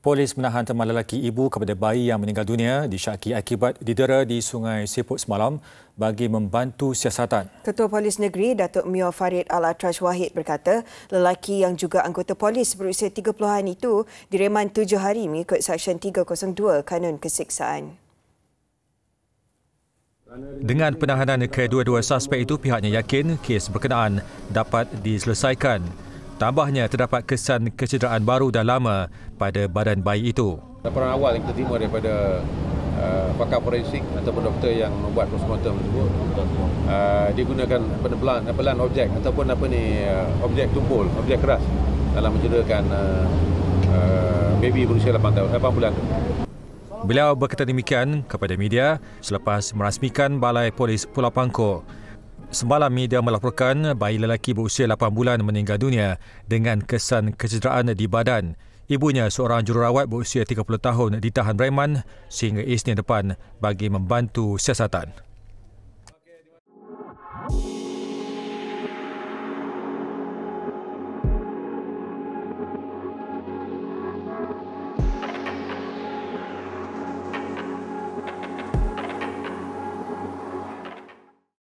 Polis menahan teman lelaki ibu kepada bayi yang meninggal dunia disyaki akibat didera di Sungai Siput semalam bagi membantu siasatan. Ketua Polis Negeri Datuk Mio Farid Al-Atraj Wahid berkata, lelaki yang juga anggota polis berusia 30-an itu direman tujuh hari mengikut Seksyen 302 Kanun Kesiksaan. Dengan penahanan kedua-dua suspek itu, pihaknya yakin kes berkenaan dapat diselesaikan. Tambahnya terdapat kesan kecederaan baru dan lama pada badan bayi itu. Laporan awal yang kita terima daripada uh, pakar forensik ataupun doktor yang membuat postmortem tersebut. Uh, dia gunakan penebalan penebalan objek ataupun apa ni uh, objek tumpul, objek keras dalam mencederakan uh, uh, baby berusia 8 tahun, 8 bulan. Beliau berkata demikian kepada media selepas merasmikan Balai Polis Pulau Pangkor Semalam media melaporkan bayi lelaki berusia 8 bulan meninggal dunia dengan kesan kecederaan di badan. Ibunya seorang jururawat berusia 30 tahun ditahan Rehman sehingga Isnin depan bagi membantu siasatan. Okay,